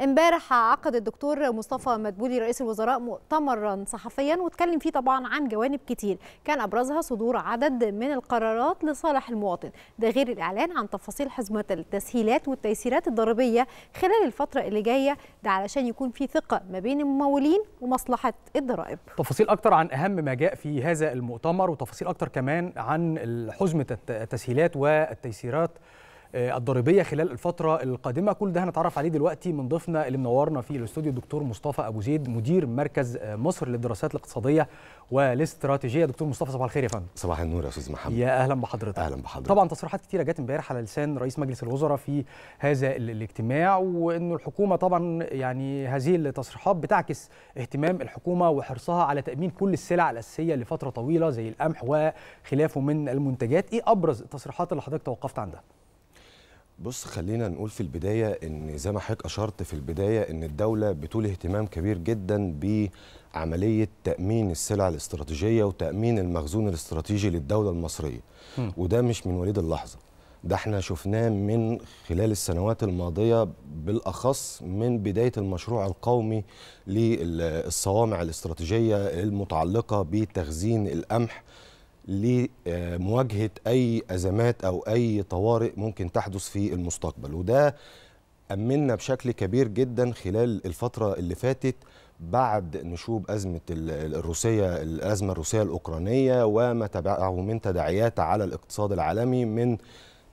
امبارح عقد الدكتور مصطفى مدبولي رئيس الوزراء مؤتمرا صحفيا واتكلم فيه طبعا عن جوانب كتير كان ابرزها صدور عدد من القرارات لصالح المواطن ده غير الاعلان عن تفاصيل حزمه التسهيلات والتيسيرات الضريبيه خلال الفتره اللي جايه ده علشان يكون في ثقه ما بين الممولين ومصلحه الضرائب تفاصيل اكتر عن اهم ما جاء في هذا المؤتمر وتفاصيل اكتر كمان عن حزمه التسهيلات والتيسيرات آه، الضريبيه خلال الفتره القادمه كل ده هنتعرف عليه دلوقتي من ضيفنا اللي منورنا في الاستوديو الدكتور مصطفى ابو زيد مدير مركز آه، مصر للدراسات الاقتصاديه والاستراتيجيه دكتور مصطفى صباح الخير يا فندم صباح النور يا استاذ محمد يا اهلا بحضرتك اهلا بحضرتك طبعا تصريحات كتيره جت امبارح على لسان رئيس مجلس الوزراء في هذا الاجتماع وانه الحكومه طبعا يعني هذه التصريحات بتعكس اهتمام الحكومه وحرصها على تامين كل السلع الاساسيه لفتره طويله زي القمح وخلافه من المنتجات ايه ابرز التصريحات اللي حضرتك توقفت عندها بص خلينا نقول في البداية إن زي ما حضرتك أشرت في البداية إن الدولة بتولي اهتمام كبير جدا بعملية تأمين السلع الاستراتيجية وتأمين المخزون الاستراتيجي للدولة المصرية م. وده مش من وليد اللحظة ده احنا شفناه من خلال السنوات الماضية بالأخص من بداية المشروع القومي للصوامع الاستراتيجية المتعلقة بتخزين القمح لمواجهه اي ازمات او اي طوارئ ممكن تحدث في المستقبل وده امنا بشكل كبير جدا خلال الفتره اللي فاتت بعد نشوب ازمه الروسيه الازمه الروسيه الاوكرانيه وما تبعه من تداعيات على الاقتصاد العالمي من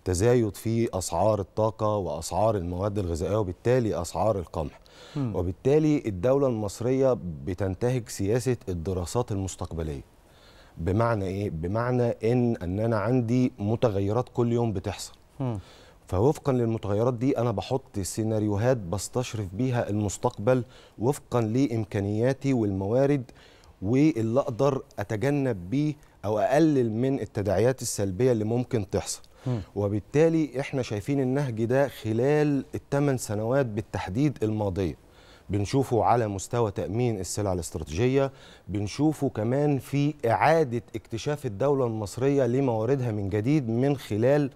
تزايد في اسعار الطاقه واسعار المواد الغذائيه وبالتالي اسعار القمح م. وبالتالي الدوله المصريه بتنتهج سياسه الدراسات المستقبليه بمعنى ايه بمعنى ان ان انا عندي متغيرات كل يوم بتحصل فوفقا للمتغيرات دي انا بحط سيناريوهات بستشرف بيها المستقبل وفقا لامكانياتي والموارد واللي اقدر اتجنب بيه او اقلل من التداعيات السلبيه اللي ممكن تحصل وبالتالي احنا شايفين النهج ده خلال الثمان سنوات بالتحديد الماضيه بنشوفه على مستوى تامين السلع الاستراتيجيه بنشوفه كمان في اعاده اكتشاف الدوله المصريه لمواردها من جديد من خلال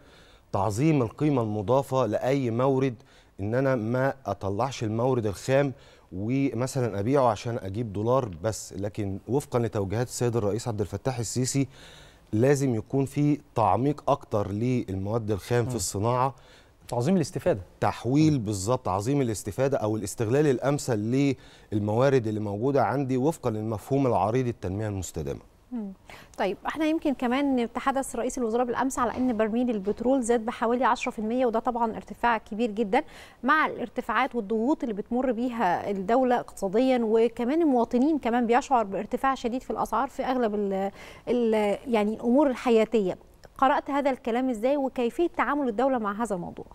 تعظيم القيمه المضافه لاي مورد ان انا ما اطلعش المورد الخام ومثلا ابيعه عشان اجيب دولار بس لكن وفقا لتوجيهات السيد الرئيس عبد الفتاح السيسي لازم يكون في تعميق اكتر للمواد الخام م. في الصناعه تعظيم الاستفاده تحويل بالظبط عظيم الاستفاده او الاستغلال الامثل للموارد اللي موجوده عندي وفقا للمفهوم العريض التنميه المستدامه طيب احنا يمكن كمان تحدث رئيس الوزراء بالامس على ان برميل البترول زاد بحوالي 10% وده طبعا ارتفاع كبير جدا مع الارتفاعات والضغوط اللي بتمر بيها الدوله اقتصاديا وكمان المواطنين كمان بيشعر بارتفاع شديد في الاسعار في اغلب الـ الـ يعني الامور الحياتيه قرأت هذا الكلام إزاي وكيفية تعامل الدولة مع هذا الموضوع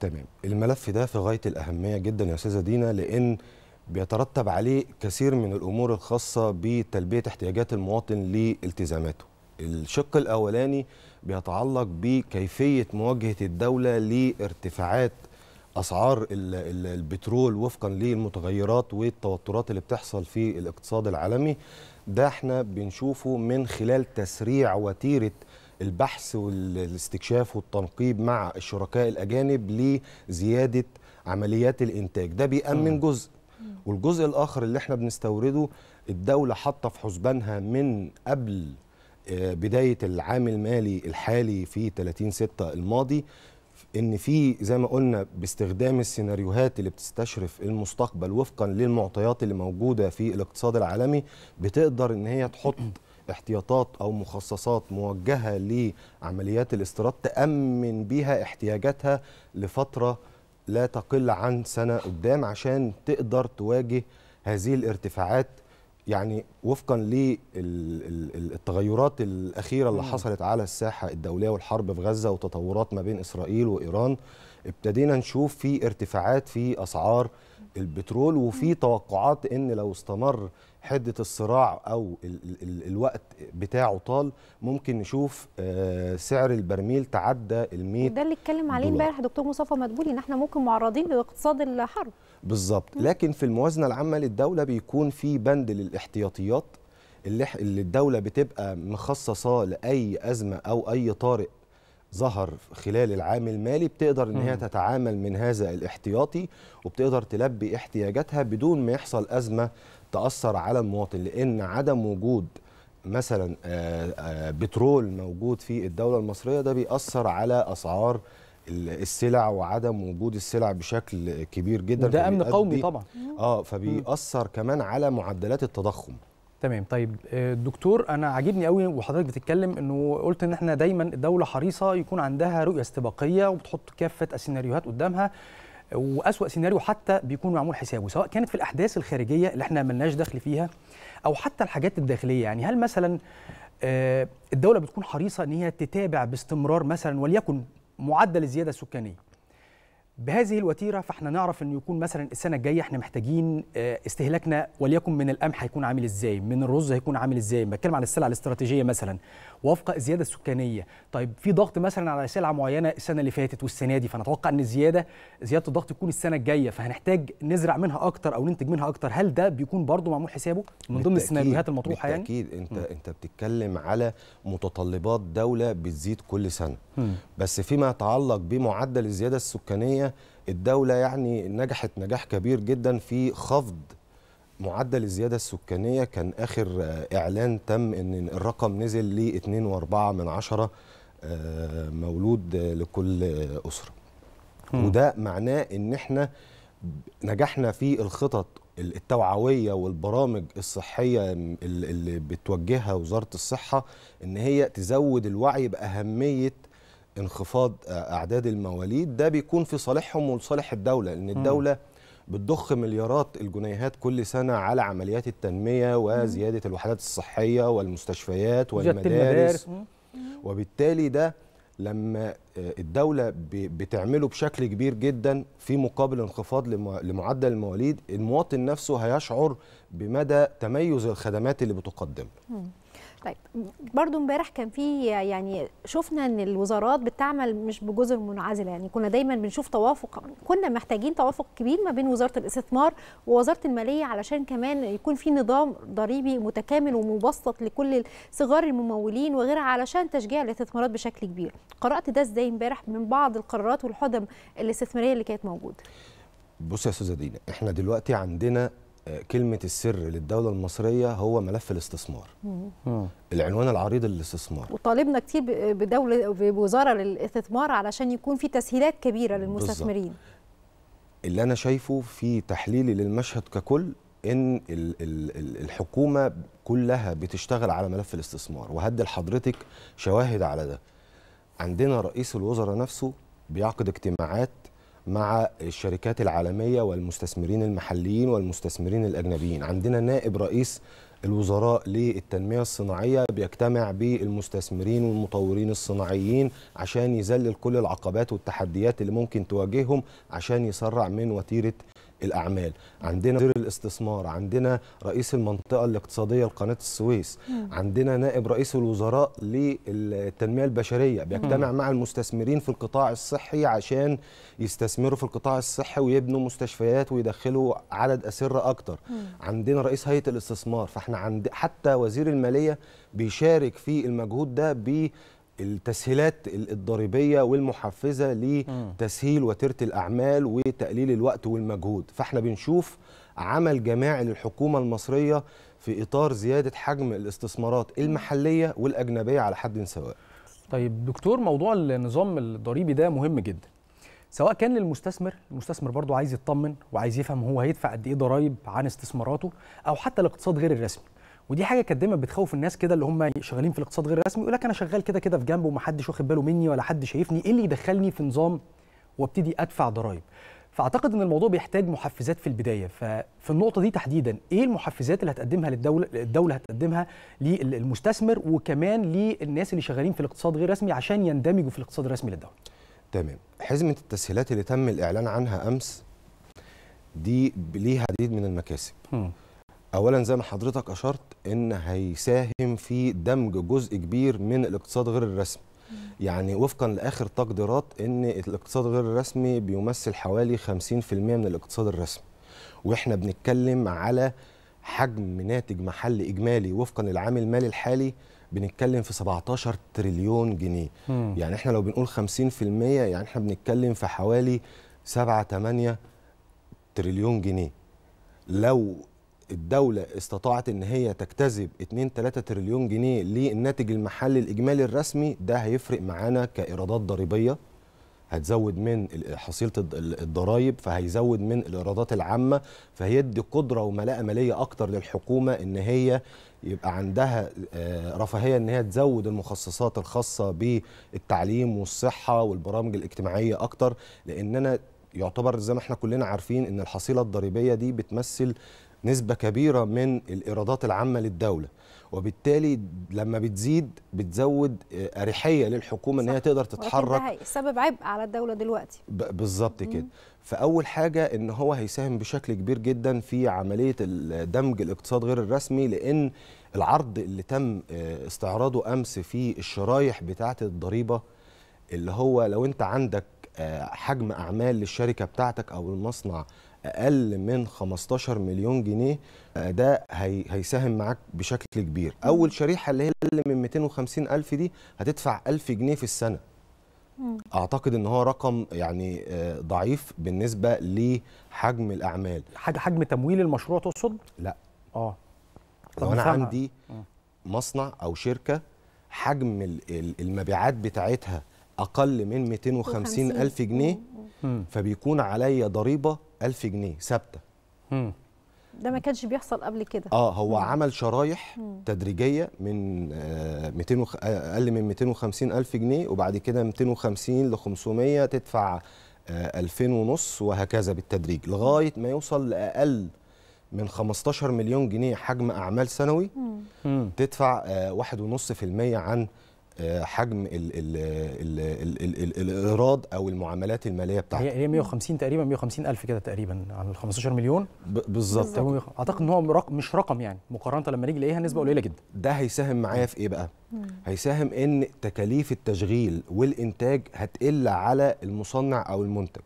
تمام الملف ده في غاية الأهمية جدا يا أستاذة دينا لأن بيترتب عليه كثير من الأمور الخاصة بتلبية احتياجات المواطن لالتزاماته الشق الأولاني بيتعلق بكيفية مواجهة الدولة لارتفاعات أسعار البترول وفقا للمتغيرات والتوترات اللي بتحصل في الاقتصاد العالمي ده احنا بنشوفه من خلال تسريع وتيره البحث والاستكشاف والتنقيب مع الشركاء الاجانب لزياده عمليات الانتاج ده بيامن جزء والجزء الاخر اللي احنا بنستورده الدوله حاطه في حسبانها من قبل آه، بدايه العام المالي الحالي في 30 6 الماضي ان في زي ما قلنا باستخدام السيناريوهات اللي بتستشرف المستقبل وفقا للمعطيات اللي موجوده في الاقتصاد العالمي بتقدر ان هي تحط احتياطات أو مخصصات موجهة لعمليات الاستيراد تأمن بيها احتياجاتها لفترة لا تقل عن سنة قدام عشان تقدر تواجه هذه الارتفاعات يعني وفقا للتغيرات الأخيرة اللي حصلت على الساحة الدولية والحرب في غزة وتطورات ما بين إسرائيل وإيران ابتدينا نشوف في ارتفاعات في أسعار البترول وفي توقعات ان لو استمر حده الصراع او الـ الـ الـ الوقت بتاعه طال ممكن نشوف آه، سعر البرميل تعدى ال 100 ده اللي اتكلم عليه امبارح دكتور مصطفى مدبولي ان احنا ممكن معرضين لاقتصاد الحرب بالظبط لكن في الموازنه العامه للدوله بيكون في بند للاحتياطيات اللي الدوله بتبقى مخصصه لاي ازمه او اي طارئ ظهر خلال العام المالي بتقدر ان هي تتعامل من هذا الاحتياطي وبتقدر تلبي احتياجاتها بدون ما يحصل ازمه تاثر على المواطن لان عدم وجود مثلا آه، آه، بترول موجود في الدوله المصريه ده بيأثر على اسعار السلع وعدم وجود السلع بشكل كبير جدا وده امن قومي طبعا اه فبيأثر كمان على معدلات التضخم تمام طيب آه، دكتور انا عاجبني قوي وحضرتك بتتكلم انه قلت ان احنا دايما الدوله حريصه يكون عندها رؤيه استباقيه وبتحط كافه السيناريوهات قدامها واسوا سيناريو حتى بيكون معمول حسابه سواء كانت في الاحداث الخارجيه اللي احنا ملناش دخل فيها او حتى الحاجات الداخليه يعني هل مثلا آه، الدوله بتكون حريصه ان هي تتابع باستمرار مثلا وليكن معدل الزياده السكانيه بهذه الوتيره فاحنا نعرف ان يكون مثلا السنه الجايه احنا محتاجين آه، استهلاكنا وليكن من القمح هيكون عامل ازاي من الرز هيكون عامل ازاي بتكلم عن السلع الاستراتيجيه مثلا وفق الزياده السكانيه طيب في ضغط مثلا على سلعه معينه السنه اللي فاتت والسنه دي فنتوقع ان الزياده زياده الضغط تكون السنه الجايه فهنحتاج نزرع منها اكتر او ننتج منها اكتر هل ده بيكون برضه معمول حسابه من ضمن السيناريوهات المطروحه يعني اكيد انت م. انت بتتكلم على متطلبات دوله بتزيد كل سنه م. بس فيما يتعلق بمعدل الزياده السكانيه الدولة يعني نجحت نجاح كبير جدا في خفض معدل الزيادة السكانية كان آخر آه، إعلان تم أن الرقم نزل ل 2.4 من عشرة آه، مولود لكل أسرة م. وده معناه أن احنا نجحنا في الخطط التوعوية والبرامج الصحية اللي بتوجهها وزارة الصحة أن هي تزود الوعي بأهمية انخفاض اعداد المواليد ده بيكون في صالحهم ولصالح الدوله لان الدوله بتضخ مليارات الجنيهات كل سنه على عمليات التنميه وزياده الوحدات الصحيه والمستشفيات والمدارس وبالتالي ده لما الدولة بتعمله بشكل كبير جدا في مقابل انخفاض لمعدل المواليد المواطن نفسه هيشعر بمدى تميز الخدمات اللي بتقدم طيب برضو امبارح كان في يعني شفنا ان الوزارات بتعمل مش بجزر منعزله يعني كنا دايما بنشوف توافق كنا محتاجين توافق كبير ما بين وزاره الاستثمار ووزاره الماليه علشان كمان يكون في نظام ضريبي متكامل ومبسط لكل صغار الممولين وغيرها علشان تشجيع الاستثمارات بشكل كبير قرات ده ازاي امبارح من بعض القرارات والحدم الاستثماريه اللي كانت موجوده بص يا استاذه دينا احنا دلوقتي عندنا كلمة السر للدولة المصرية هو ملف الاستثمار مم. العنوان العريض للاستثمار وطالبنا كتير بدولة بوزارة للاستثمار علشان يكون في تسهيلات كبيرة للمستثمرين بالزبط. اللي أنا شايفه في تحليلي للمشهد ككل إن الحكومة كلها بتشتغل على ملف الاستثمار وهدي لحضرتك شواهد على ده عندنا رئيس الوزراء نفسه بيعقد اجتماعات مع الشركات العالمية والمستثمرين المحليين والمستثمرين الأجنبيين عندنا نائب رئيس الوزراء للتنمية الصناعية بيجتمع بالمستثمرين والمطورين الصناعيين عشان يذلل كل العقبات والتحديات اللي ممكن تواجههم عشان يسرع من وتيرة الاعمال عندنا وزير الاستثمار عندنا رئيس المنطقه الاقتصاديه لقناه السويس مم. عندنا نائب رئيس الوزراء للتنميه البشريه بيجتمع مم. مع المستثمرين في القطاع الصحي عشان يستثمروا في القطاع الصحي ويبنوا مستشفيات ويدخلوا عدد اسره اكتر مم. عندنا رئيس هيئه الاستثمار فاحنا عند حتى وزير الماليه بيشارك في المجهود ده ب التسهيلات الضريبيه والمحفزه لتسهيل وتيره الاعمال وتقليل الوقت والمجهود فاحنا بنشوف عمل جماعي للحكومه المصريه في اطار زياده حجم الاستثمارات المحليه والاجنبيه على حد سواء طيب دكتور موضوع النظام الضريبي ده مهم جدا سواء كان للمستثمر المستثمر برضه عايز يطمن وعايز يفهم هو هيدفع قد ايه ضرايب عن استثماراته او حتى الاقتصاد غير الرسمي ودي حاجه كانت دايما بتخوف الناس كده اللي هم شغالين في الاقتصاد غير الرسمي يقول لك انا شغال كده كده في جنب ومحدش واخد باله مني ولا حد شايفني ايه اللي يدخلني في نظام وابتدي ادفع ضرائب فاعتقد ان الموضوع بيحتاج محفزات في البدايه ففي النقطه دي تحديدا ايه المحفزات اللي هتقدمها للدوله الدوله هتقدمها للمستثمر وكمان للناس اللي شغالين في الاقتصاد غير الرسمي عشان يندمجوا في الاقتصاد الرسمي للدوله تمام حزمه التسهيلات اللي تم الاعلان عنها امس دي ليها عديد من المكاسب م. اولا زي ما حضرتك اشرت ان هيساهم في دمج جزء كبير من الاقتصاد غير الرسمي يعني وفقا لاخر تقديرات ان الاقتصاد غير الرسمي بيمثل حوالي 50% من الاقتصاد الرسمي واحنا بنتكلم على حجم ناتج محلي اجمالي وفقا للعام المالي الحالي بنتكلم في 17 تريليون جنيه مم. يعني احنا لو بنقول 50% يعني احنا بنتكلم في حوالي 7 8 تريليون جنيه لو الدولة استطاعت ان هي تجتذب 2 3 تريليون جنيه للناتج المحلي الاجمالي الرسمي ده هيفرق معانا كايرادات ضريبية هتزود من حصيله الضرائب فهيزود من الايرادات العامه فهيدي قدره وملاءه ماليه اكتر للحكومه ان هي يبقى عندها آه، رفاهيه ان هي تزود المخصصات الخاصه بالتعليم والصحه والبرامج الاجتماعيه اكتر لان انا يعتبر زي ما احنا كلنا عارفين ان الحصيله الضريبيه دي بتمثل نسبه كبيره من الايرادات العامه للدوله وبالتالي لما بتزيد بتزود آه، اريحيه للحكومه ان هي تقدر تتحرك ده سبب عبء على الدوله دلوقتي بالظبط كده فاول حاجه ان هو هيساهم بشكل كبير جدا في عمليه دمج الاقتصاد غير الرسمي لان العرض اللي تم آه، استعراضه امس في الشرايح بتاعه الضريبه اللي هو لو انت عندك آه، حجم اعمال للشركه بتاعتك او المصنع اقل من 15 مليون جنيه آه، ده هي هيساهم معاك بشكل كبير اول شريحه اللي هي اللي من 250 الف دي هتدفع 1000 جنيه في السنه اعتقد ان هو رقم يعني آه، ضعيف بالنسبه لحجم الاعمال حاجه حجم تمويل المشروع تقصد لا اه لو انا عندي مصنع او شركه حجم المبيعات بتاعتها اقل من 250 الف جنيه فبيكون عليا ضريبه 1000 جنيه ثابته ده ما كانش بيحصل قبل كده اه هو مم. عمل شرايح مم. تدريجيه من آه 200 وخ... آه، اقل من 250 الف جنيه وبعد كده 250 ل 500 تدفع 2000 آه ونص وهكذا بالتدريج لغايه ما يوصل لاقل من 15 مليون جنيه حجم اعمال سنوي مم. تدفع 1.5% آه عن حجم الايراد او المعاملات الماليه بتاعته هي 150 تقريبا 150 الف كده تقريبا على ال 15 مليون بالظبط اعتقد ان هو رقم مش رقم يعني مقارنه لما نيجي نلاقيها نسبه قليله جدا ده هيساهم معايا في ايه بقى هيساهم ان تكاليف التشغيل والانتاج هتقل على المصنع او المنتج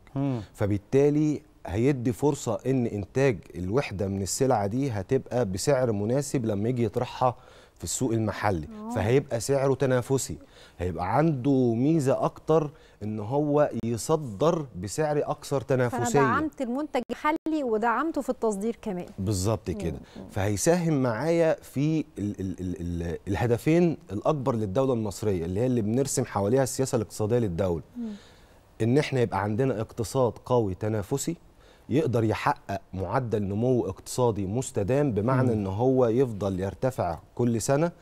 فبالتالي هيدي فرصه ان انتاج الوحده من السلعه دي هتبقى بسعر مناسب لما يجي يطرحها في السوق المحلي أوه. فهيبقى سعره تنافسي هيبقى عنده ميزه اكتر ان هو يصدر بسعر اكثر تنافسيه فانا دعمت المنتج المحلي ودعمته في التصدير كمان بالظبط كده فهيساهم معايا في الـ الـ الـ الـ الهدفين الاكبر للدوله المصريه اللي هي اللي بنرسم حواليها السياسه الاقتصاديه للدوله مم. ان احنا يبقى عندنا اقتصاد قوي تنافسي يقدر يحقق معدل نمو اقتصادي مستدام بمعنى ان هو يفضل يرتفع كل سنه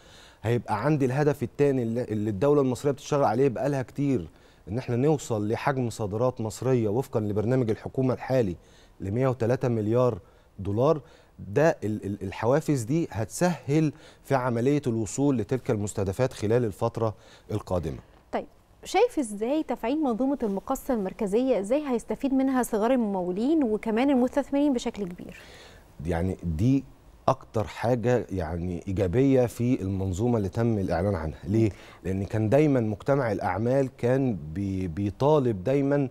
هيبقى عندي الهدف الثاني اللي الدوله المصريه بتشتغل عليه بقالها كتير ان احنا نوصل لحجم صادرات مصريه وفقا لبرنامج الحكومه الحالي ل 103 مليار دولار ده الحوافز دي هتسهل في عمليه الوصول لتلك المستهدفات خلال الفتره القادمه شايف ازاي تفعيل منظومه المقاصه المركزيه ازاي هيستفيد منها صغار الممولين وكمان المستثمرين بشكل كبير يعني دي اكتر حاجه يعني ايجابيه في المنظومه اللي تم الاعلان عنها ليه لان كان دايما مجتمع الاعمال كان بيطالب دايما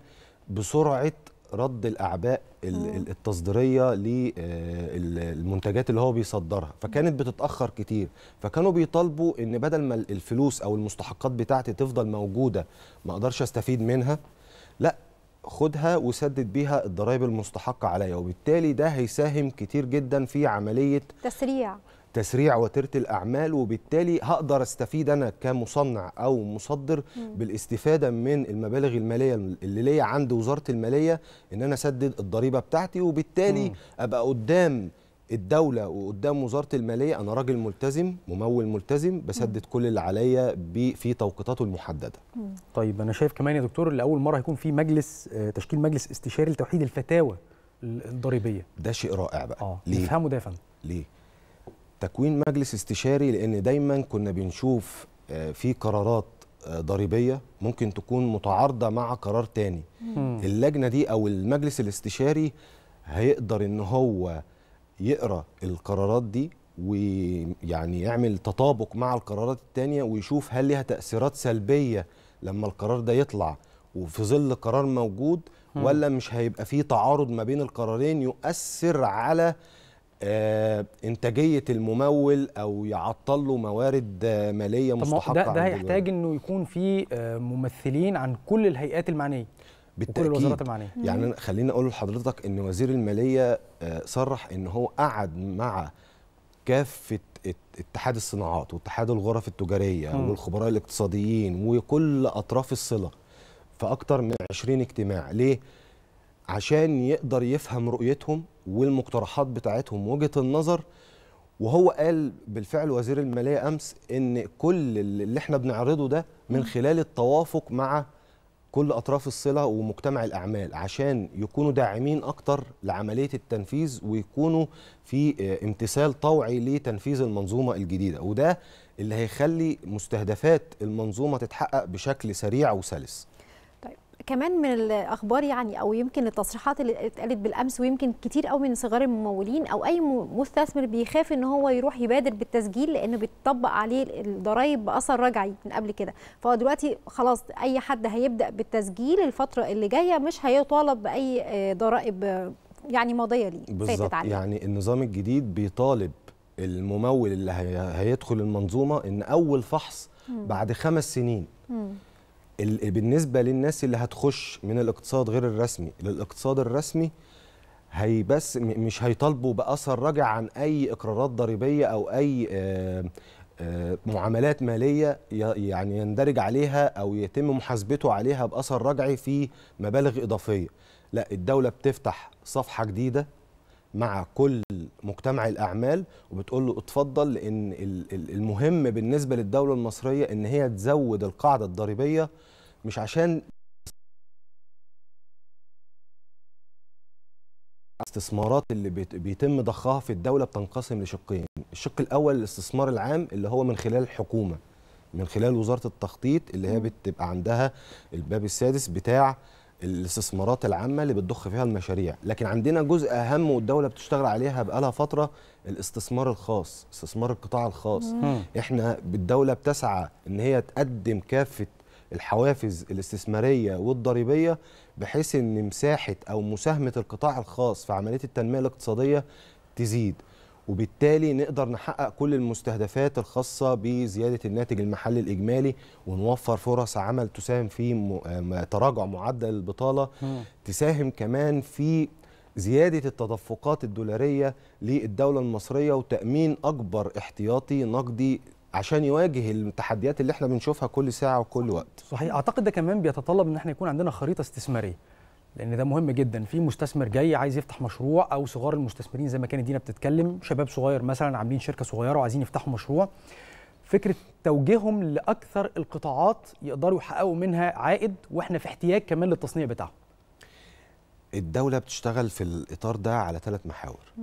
بسرعه رد الاعباء التصديريه للمنتجات آه، اللي هو بيصدرها فكانت بتتاخر كتير فكانوا بيطالبوا ان بدل ما الفلوس او المستحقات بتاعتي تفضل موجوده ما اقدرش استفيد منها لا خدها وسدد بيها الضرائب المستحقه عليا وبالتالي ده هيساهم كتير جدا في عمليه تسريع تسريع وتيره الاعمال وبالتالي هقدر استفيد انا كمصنع او مصدر بالاستفاده من المبالغ الماليه اللي ليا عند وزاره الماليه ان انا اسدد الضريبه بتاعتي وبالتالي م. ابقى قدام الدولة وقدام وزارة المالية أنا راجل ملتزم ممول ملتزم بسدد كل اللي عليا في توقيتاته المحددة طيب أنا شايف كمان يا دكتور لأول مرة هيكون في مجلس آه، تشكيل مجلس استشاري لتوحيد الفتاوى الضريبية ده شيء رائع بقى آه. ليه؟ نفهمه ده يا فندم ليه؟ تكوين مجلس استشاري لان دايما كنا بنشوف آه، في قرارات آه، ضريبيه ممكن تكون متعارضه مع قرار تاني مم. اللجنه دي او المجلس الاستشاري هيقدر ان هو يقرا القرارات دي ويعني يعمل تطابق مع القرارات التانية ويشوف هل ليها تأثيرات سلبية لما القرار ده يطلع وفي ظل قرار موجود ولا مش هيبقى فيه تعارض ما بين القرارين يؤثر على آه، انتاجيه الممول او يعطل له موارد آه، ماليه مستحقه ده, ده هيحتاج انه يكون في آه، ممثلين عن كل الهيئات المعنيه بالتأكيد وكل الوزارات المعنيه يعني خليني اقول لحضرتك ان وزير الماليه صرح ان هو قعد مع كافه اتحاد الصناعات واتحاد الغرف التجاريه م. والخبراء الاقتصاديين وكل اطراف الصله في اكثر من 20 اجتماع ليه عشان يقدر يفهم رؤيتهم والمقترحات بتاعتهم وجهه النظر وهو قال بالفعل وزير الماليه امس ان كل اللي احنا بنعرضه ده من خلال التوافق مع كل اطراف الصله ومجتمع الاعمال عشان يكونوا داعمين اكتر لعمليه التنفيذ ويكونوا في آه، امتثال طوعي لتنفيذ المنظومه الجديده وده اللي هيخلي مستهدفات المنظومه تتحقق بشكل سريع وسلس كمان من الاخبار يعني او يمكن التصريحات اللي اتقالت بالامس ويمكن كتير قوي من صغار الممولين او اي مستثمر بيخاف ان هو يروح يبادر بالتسجيل لانه بيطبق عليه الضرايب باثر رجعي من قبل كده فهو دلوقتي خلاص اي حد هيبدا بالتسجيل الفتره اللي جايه مش هيطالب باي آه، ضرائب يعني ماضيه ليه بالظبط يعني النظام الجديد بيطالب الممول اللي هيدخل المنظومه ان اول فحص بعد خمس سنين بالنسبه للناس اللي هتخش من الاقتصاد غير الرسمي للاقتصاد الرسمي هي بس مش هيطالبوا باثر راجع عن اي اقرارات ضريبيه او اي آه، آه، معاملات ماليه يعني يندرج عليها او يتم محاسبته عليها باثر رجعي في مبالغ اضافيه لا الدوله بتفتح صفحه جديده مع كل مجتمع الاعمال وبتقول له اتفضل لان المهم بالنسبه للدوله المصريه ان هي تزود القاعده الضريبيه مش عشان الاستثمارات اللي بيتم ضخها في الدوله بتنقسم لشقين الشق الاول الاستثمار العام اللي هو من خلال الحكومه من خلال وزاره التخطيط اللي هي بتبقى عندها الباب السادس بتاع الاستثمارات العامه اللي بتضخ فيها المشاريع لكن عندنا جزء اهم والدوله بتشتغل عليها بقالها فتره الاستثمار الخاص استثمار القطاع الخاص مم. احنا بالدوله بتسعى ان هي تقدم كافه الحوافز الاستثماريه والضريبيه بحيث ان مساحه او مساهمه القطاع الخاص في عمليه التنميه الاقتصاديه تزيد وبالتالي نقدر نحقق كل المستهدفات الخاصة بزيادة الناتج المحلي الإجمالي ونوفر فرص عمل تساهم في تراجع معدل البطالة تساهم كمان في زيادة التدفقات الدولارية للدولة المصرية وتأمين أكبر احتياطي نقدي عشان يواجه التحديات اللي احنا بنشوفها كل ساعة وكل وقت صحيح أعتقد ده كمان بيتطلب أن احنا يكون عندنا خريطة استثمارية لان ده مهم جدا في مستثمر جاي عايز يفتح مشروع او صغار المستثمرين زي ما كانت دينا بتتكلم شباب صغير مثلا عاملين شركه صغيره وعايزين يفتحوا مشروع فكره توجيههم لاكثر القطاعات يقدروا يحققوا منها عائد واحنا في احتياج كمان للتصنيع بتاعهم الدوله بتشتغل في الاطار ده على ثلاث محاور م.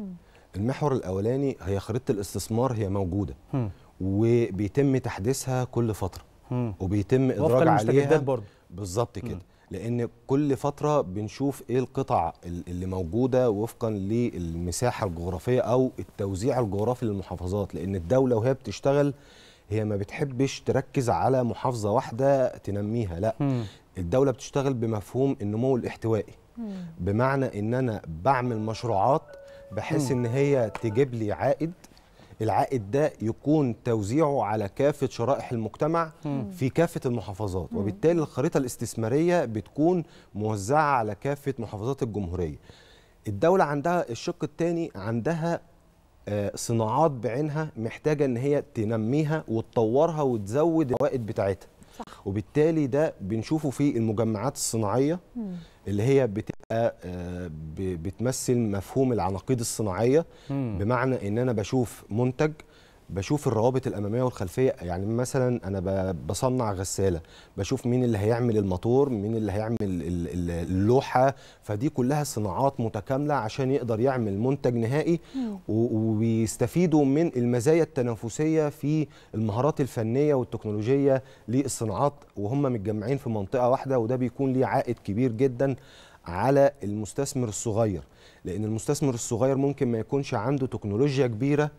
المحور الاولاني هي خريطه الاستثمار هي موجوده م. وبيتم تحديثها كل فتره م. وبيتم ادراج عليها بالظبط كده لان كل فتره بنشوف ايه القطع اللي موجوده وفقا للمساحه الجغرافيه او التوزيع الجغرافي للمحافظات لان الدوله وهي بتشتغل هي ما بتحبش تركز على محافظه واحده تنميها لا م. الدوله بتشتغل بمفهوم النمو الاحتوائي م. بمعنى ان انا بعمل مشروعات بحيث ان هي تجيب لي عائد العائد ده يكون توزيعه على كافه شرائح المجتمع في كافه المحافظات وبالتالي الخريطه الاستثماريه بتكون موزعه على كافه محافظات الجمهوريه الدوله عندها الشق الثاني عندها آه، صناعات بعينها محتاجه ان هي تنميها وتطورها وتزود العوائد بتاعتها صح. وبالتالي ده بنشوفه في المجمعات الصناعيه اللي هي بت... آه، آه، بتمثل مفهوم العناقيد الصناعيه بمعنى ان انا بشوف منتج بشوف الروابط الاماميه والخلفيه يعني مثلا انا بصنع غساله بشوف مين اللي هيعمل الموتور مين اللي هيعمل اللوحه فدي كلها صناعات متكامله عشان يقدر يعمل منتج نهائي ويستفيدوا من المزايا التنافسيه في المهارات الفنيه والتكنولوجيه للصناعات وهم متجمعين في منطقه واحده وده بيكون ليه عائد كبير جدا على المستثمر الصغير لان المستثمر الصغير ممكن ما يكونش عنده تكنولوجيا كبيره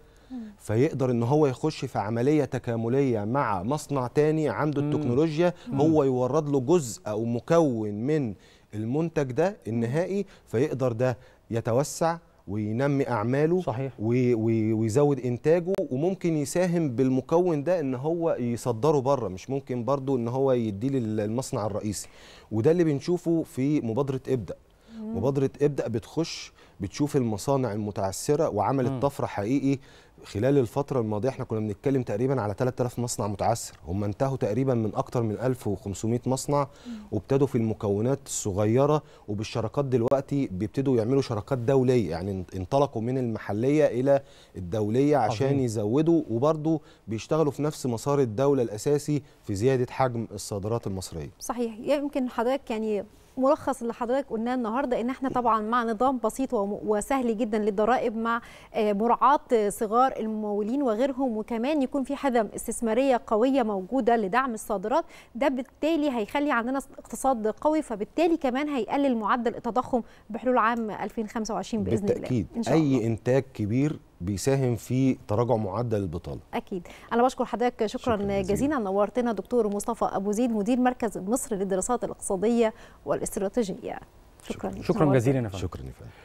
فيقدر ان هو يخش في عمليه تكامليه مع مصنع تاني عنده التكنولوجيا هو يورد له جزء او مكون من المنتج ده النهائي فيقدر ده يتوسع وينمي اعماله صحيح. ويزود انتاجه وممكن يساهم بالمكون ده ان هو يصدره بره مش ممكن برضو ان هو يديه للمصنع الرئيسي وده اللي بنشوفه في مبادره ابدا مبادره ابدا بتخش بتشوف المصانع المتعثره وعملت طفره حقيقي خلال الفترة الماضية احنا كنا بنتكلم تقريبا على 3000 مصنع متعثر هم انتهوا تقريبا من أكتر من 1500 مصنع وابتدوا في المكونات الصغيرة وبالشراكات دلوقتي بيبتدوا يعملوا شراكات دولية يعني انطلقوا من المحلية إلى الدولية عشان عظيم. يزودوا وبرضه بيشتغلوا في نفس مسار الدولة الأساسي في زيادة حجم الصادرات المصرية صحيح يمكن حضرتك يعني ملخص اللي حضرتك قلناه النهارده ان احنا طبعا مع نظام بسيط وسهل جدا للضرائب مع آه، مراعاه صغار تجار الممولين وغيرهم وكمان يكون في حزم استثماريه قويه موجوده لدعم الصادرات ده بالتالي هيخلي عندنا اقتصاد قوي فبالتالي كمان هيقلل معدل التضخم بحلول عام 2025 باذن بالتأكيد. الله بالتاكيد اي الله. انتاج كبير بيساهم في تراجع معدل البطاله اكيد انا بشكر حضرتك شكرا, شكرا جزيلا نورتنا دكتور مصطفى ابو زيد مدير مركز مصر للدراسات الاقتصاديه والاستراتيجيه شكرا شكرا, شكرا جزيلا شكرا, فندم